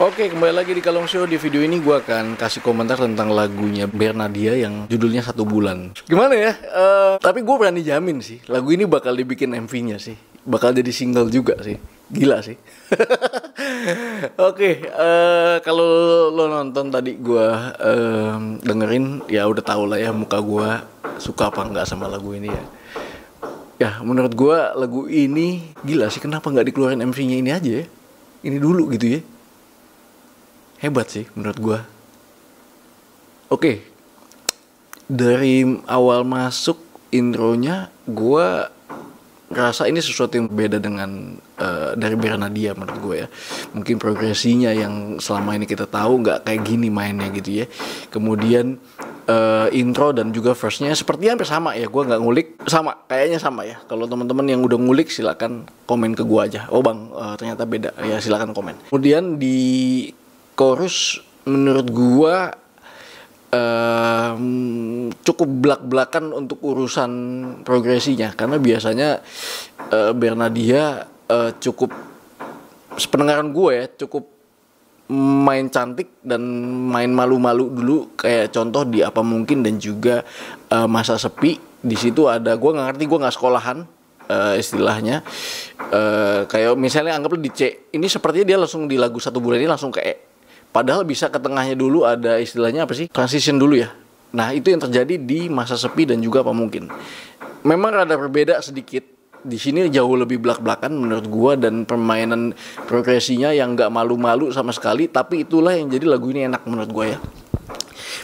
Oke, kembali lagi di Kalong Show. Di video ini gue akan kasih komentar tentang lagunya Bernadia yang judulnya Satu Bulan. Gimana ya? Uh, tapi gue berani jamin sih, lagu ini bakal dibikin MV-nya sih. Bakal jadi single juga sih. Gila sih. Oke, okay, uh, eh, kalau lo nonton tadi gue uh, dengerin, ya udah tau lah ya muka gue suka apa nggak sama lagu ini ya. Ya, menurut gue lagu ini gila sih. Kenapa nggak dikeluarin MV-nya ini aja ya? Ini dulu gitu ya hebat sih menurut gue oke okay. dari awal masuk intronya gue rasa ini sesuatu yang beda dengan uh, dari Bernadia menurut gue ya mungkin progresinya yang selama ini kita tahu nggak kayak gini mainnya gitu ya kemudian uh, intro dan juga verse-nya seperti hampir sama ya gue nggak ngulik sama kayaknya sama ya kalau teman-teman yang udah ngulik silakan komen ke gue aja oh bang uh, ternyata beda ya silakan komen kemudian di chorus menurut gua um, cukup belak-belakan untuk urusan progresinya karena biasanya uh, eh, Bernadia uh, eh, cukup sependengaran gue ya cukup main cantik dan main malu-malu dulu kayak contoh di apa mungkin dan juga uh, masa sepi di situ ada gue nggak ngerti gue nggak sekolahan uh, istilahnya uh, kayak misalnya anggaplah di C ini sepertinya dia langsung di lagu satu bulan ini langsung kayak Padahal bisa ke tengahnya dulu ada istilahnya apa sih? Transition dulu ya. Nah, itu yang terjadi di masa sepi dan juga apa mungkin. Memang rada berbeda sedikit. Di sini jauh lebih belak-belakan menurut gua dan permainan progresinya yang gak malu-malu sama sekali, tapi itulah yang jadi lagu ini enak menurut gua ya.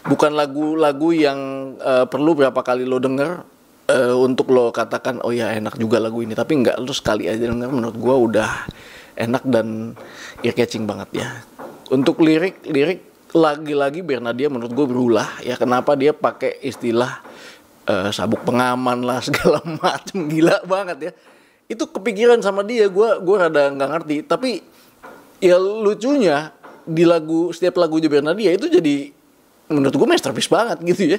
Bukan lagu-lagu yang uh, perlu berapa kali lo denger uh, untuk lo katakan oh ya enak juga lagu ini, tapi nggak lo sekali aja denger menurut gua udah enak dan ear catching banget ya untuk lirik lirik lagi-lagi Bernadia menurut gue berulah ya kenapa dia pakai istilah uh, sabuk pengaman lah segala macam gila banget ya itu kepikiran sama dia gue gue rada nggak ngerti tapi ya lucunya di lagu setiap lagu di Bernadia itu jadi menurut gue masterpiece banget gitu ya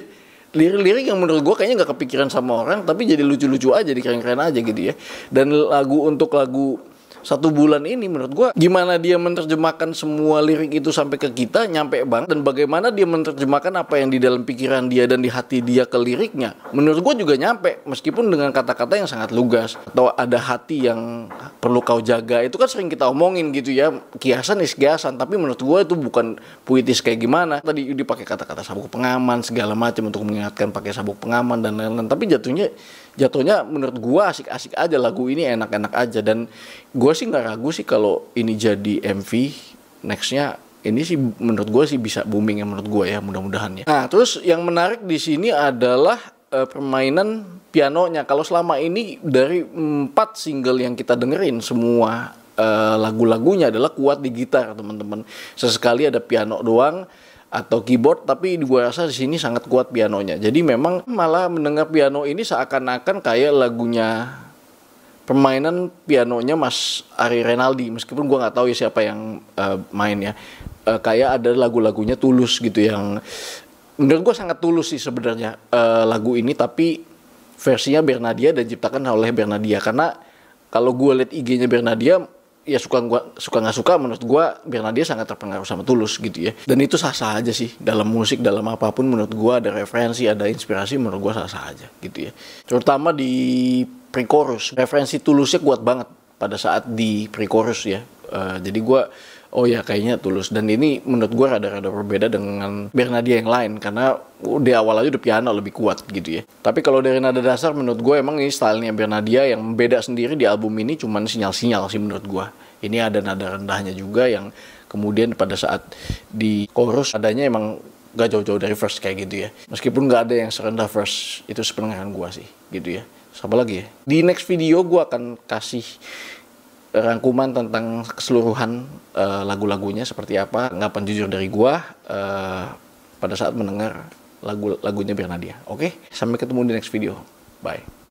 lirik-lirik yang menurut gue kayaknya nggak kepikiran sama orang tapi jadi lucu-lucu aja jadi keren-keren aja gitu ya dan lagu untuk lagu satu bulan ini menurut gue gimana dia menerjemahkan semua lirik itu sampai ke kita nyampe bang dan bagaimana dia menerjemahkan apa yang di dalam pikiran dia dan di hati dia ke liriknya menurut gue juga nyampe meskipun dengan kata-kata yang sangat lugas atau ada hati yang perlu kau jaga itu kan sering kita omongin gitu ya kiasan is kiasan tapi menurut gue itu bukan puitis kayak gimana tadi dipakai kata-kata sabuk pengaman segala macam untuk mengingatkan pakai sabuk pengaman dan lain-lain tapi jatuhnya jatuhnya menurut gue asik-asik aja lagu ini enak-enak aja dan gue sih nggak ragu sih kalau ini jadi MV nextnya ini sih menurut gue sih bisa booming ya menurut gue ya mudah-mudahan ya. Nah terus yang menarik di sini adalah uh, permainan pianonya. Kalau selama ini dari empat single yang kita dengerin semua uh, lagu-lagunya adalah kuat di gitar teman-teman. Sesekali ada piano doang atau keyboard tapi gue rasa di sini sangat kuat pianonya. Jadi memang malah mendengar piano ini seakan-akan kayak lagunya permainan pianonya Mas Ari Renaldi meskipun gue nggak tahu ya siapa yang uh, main ya uh, kayak ada lagu-lagunya tulus gitu yang menurut gue sangat tulus sih sebenarnya uh, lagu ini tapi versinya Bernadia dan diciptakan oleh Bernadia karena kalau gue liat IG-nya Bernadia ya suka gua suka nggak suka menurut gue Bernadia sangat terpengaruh sama Tulus gitu ya dan itu sah-sah aja sih dalam musik dalam apapun menurut gue ada referensi ada inspirasi menurut gue sah-sah aja gitu ya terutama di pre-chorus. Referensi Tulusnya kuat banget pada saat di pre-chorus ya. Uh, jadi gue oh ya kayaknya tulus dan ini menurut gue rada-rada berbeda dengan Bernadia yang lain karena di awal aja udah piano lebih kuat gitu ya tapi kalau dari nada dasar menurut gue emang ini stylenya Bernadia yang beda sendiri di album ini cuman sinyal-sinyal sih menurut gue ini ada nada rendahnya juga yang kemudian pada saat di chorus adanya emang gak jauh-jauh dari verse kayak gitu ya meskipun gak ada yang serendah verse itu sepenuhnya gue sih gitu ya siapa lagi ya? Di next video gue akan kasih eh, rangkuman tentang keseluruhan uh, lagu-lagunya seperti apa. tanggapan jujur dari gue uh, pada saat mendengar lagu-lagunya Bernadia. Oke, okay? sampai ketemu di next video. Bye.